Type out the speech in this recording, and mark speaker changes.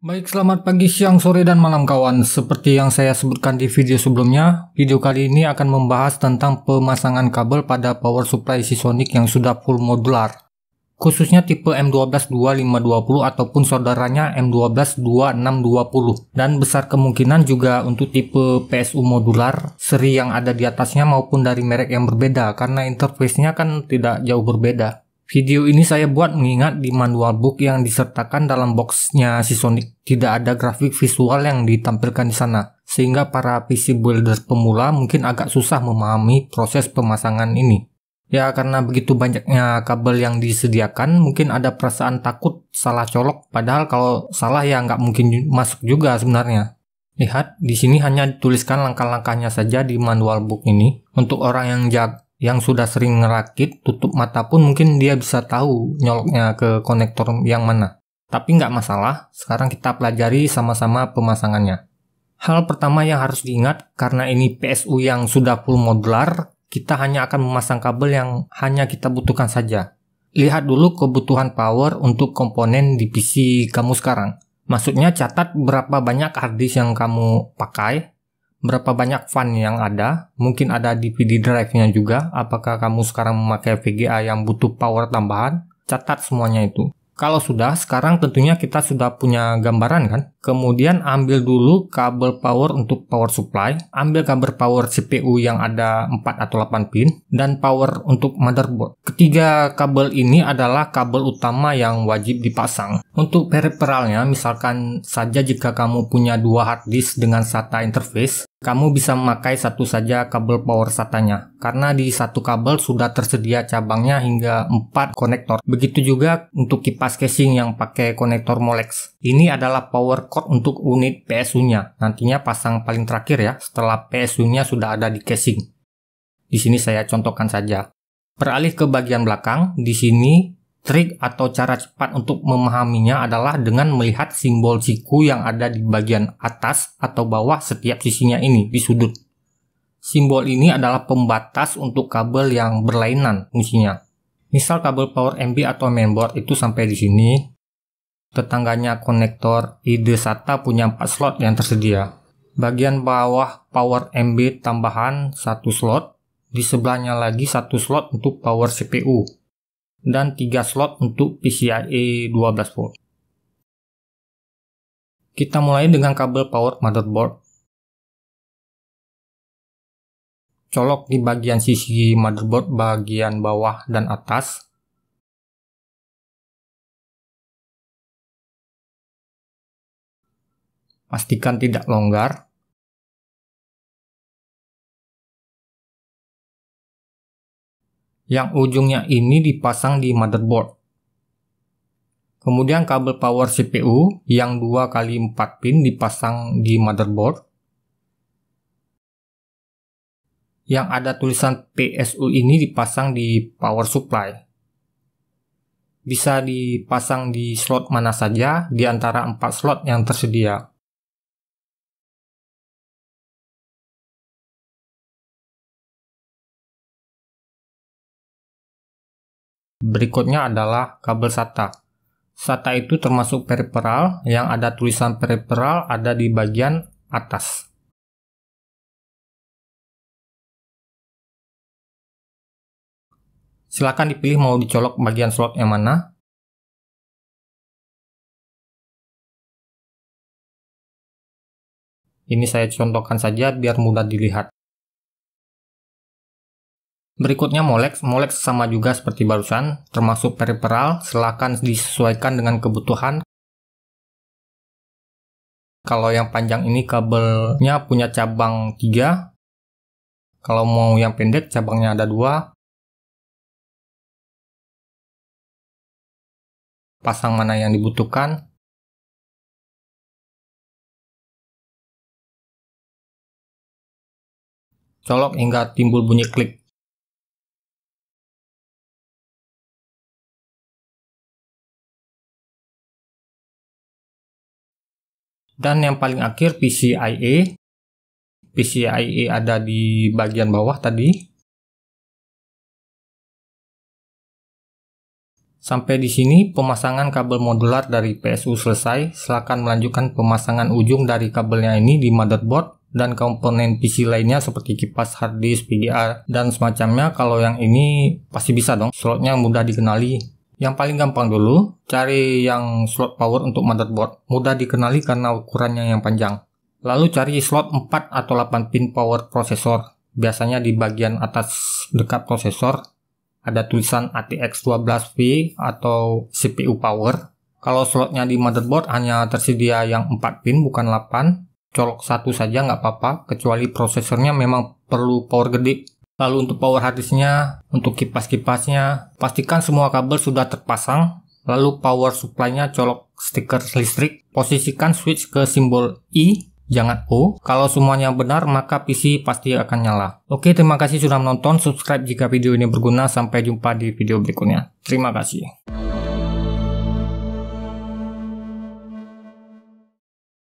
Speaker 1: Baik, selamat pagi, siang, sore, dan malam kawan. Seperti yang saya sebutkan di video sebelumnya, video kali ini akan membahas tentang pemasangan kabel pada power supply Seasonic yang sudah full modular. Khususnya tipe M122520 ataupun saudaranya M122620 dan besar kemungkinan juga untuk tipe PSU modular seri yang ada di atasnya maupun dari merek yang berbeda karena interface-nya kan tidak jauh berbeda. Video ini saya buat mengingat di manual book yang disertakan dalam boxnya si Sonic tidak ada grafik visual yang ditampilkan di sana, sehingga para PC builder pemula mungkin agak susah memahami proses pemasangan ini. Ya karena begitu banyaknya kabel yang disediakan, mungkin ada perasaan takut salah colok, padahal kalau salah ya nggak mungkin masuk juga sebenarnya. Lihat, di sini hanya dituliskan langkah-langkahnya saja di manual book ini. Untuk orang yang jag yang sudah sering ngerakit tutup mata pun mungkin dia bisa tahu nyoloknya ke konektor yang mana. Tapi nggak masalah, sekarang kita pelajari sama-sama pemasangannya. Hal pertama yang harus diingat karena ini PSU yang sudah full modular, kita hanya akan memasang kabel yang hanya kita butuhkan saja. Lihat dulu kebutuhan power untuk komponen di PC kamu sekarang. Maksudnya catat berapa banyak harddisk yang kamu pakai, berapa banyak fan yang ada, mungkin ada DVD drive-nya juga, apakah kamu sekarang memakai VGA yang butuh power tambahan, catat semuanya itu. Kalau sudah, sekarang tentunya kita sudah punya gambaran kan, Kemudian ambil dulu kabel power untuk power supply, ambil kabel power CPU yang ada 4 atau 8 pin, dan power untuk motherboard. Ketiga kabel ini adalah kabel utama yang wajib dipasang. Untuk peripheralnya, misalkan saja jika kamu punya dua hard disk dengan SATA interface, kamu bisa memakai satu saja kabel power sata karena di satu kabel sudah tersedia cabangnya hingga 4 konektor. Begitu juga untuk kipas casing yang pakai konektor Molex. Ini adalah power cord untuk unit PSU-nya. Nantinya pasang paling terakhir ya, setelah PSU-nya sudah ada di casing. Di sini saya contohkan saja. Beralih ke bagian belakang, di sini trik atau cara cepat untuk memahaminya adalah dengan melihat simbol siku yang ada di bagian atas atau bawah setiap sisinya ini di sudut. Simbol ini adalah pembatas untuk kabel yang berlainan fungsinya. Misal kabel power MB atau mainboard itu sampai di sini, tetangganya konektor ID SATA punya 4 slot yang tersedia. Bagian bawah power MB tambahan 1 slot, di sebelahnya lagi 1 slot untuk power CPU,
Speaker 2: dan 3 slot untuk PCIe 12 v Kita mulai dengan kabel power motherboard.
Speaker 3: Colok di bagian sisi motherboard bagian bawah dan atas pastikan tidak longgar. Yang ujungnya ini
Speaker 2: dipasang di motherboard. Kemudian kabel power CPU yang
Speaker 1: 2 kali 4 pin dipasang di motherboard. Yang ada tulisan PSU ini dipasang di power supply
Speaker 2: bisa dipasang di slot mana saja di antara empat slot
Speaker 3: yang tersedia. Berikutnya adalah kabel SATA. SATA itu termasuk peripheral yang ada tulisan peripheral ada di bagian atas. Silakan dipilih mau dicolok bagian slot yang mana. Ini saya contohkan saja biar mudah dilihat.
Speaker 2: Berikutnya molex, molex sama juga seperti barusan, termasuk periferal, silakan disesuaikan dengan kebutuhan. Kalau yang panjang ini kabelnya punya cabang 3,
Speaker 3: kalau mau yang pendek cabangnya ada 2, pasang mana yang dibutuhkan, colok hingga timbul bunyi klik. Dan yang paling akhir PCIe. PCIe ada di bagian bawah tadi.
Speaker 2: Sampai di sini pemasangan kabel modular dari PSU selesai. Silakan
Speaker 1: melanjutkan pemasangan ujung dari kabelnya ini di motherboard dan komponen PC lainnya seperti kipas, harddisk, PGA dan semacamnya. Kalau yang ini pasti bisa dong. Slotnya mudah dikenali yang paling gampang dulu, cari yang slot power untuk motherboard. Mudah dikenali karena ukurannya yang panjang. Lalu cari slot 4 atau 8 pin power prosesor, Biasanya di bagian atas dekat prosesor ada tulisan ATX 12V atau CPU power. Kalau slotnya di motherboard hanya tersedia yang 4 pin bukan 8, colok satu saja nggak apa-apa, kecuali prosesornya memang perlu power gede. Lalu untuk power harnessnya, untuk kipas-kipasnya, pastikan semua kabel sudah terpasang. Lalu power supply-nya colok stiker listrik. Posisikan switch ke simbol I, jangan O. Kalau semuanya benar, maka PC pasti akan nyala. Oke, terima kasih sudah menonton. Subscribe jika video ini berguna. Sampai jumpa di video berikutnya.
Speaker 3: Terima kasih.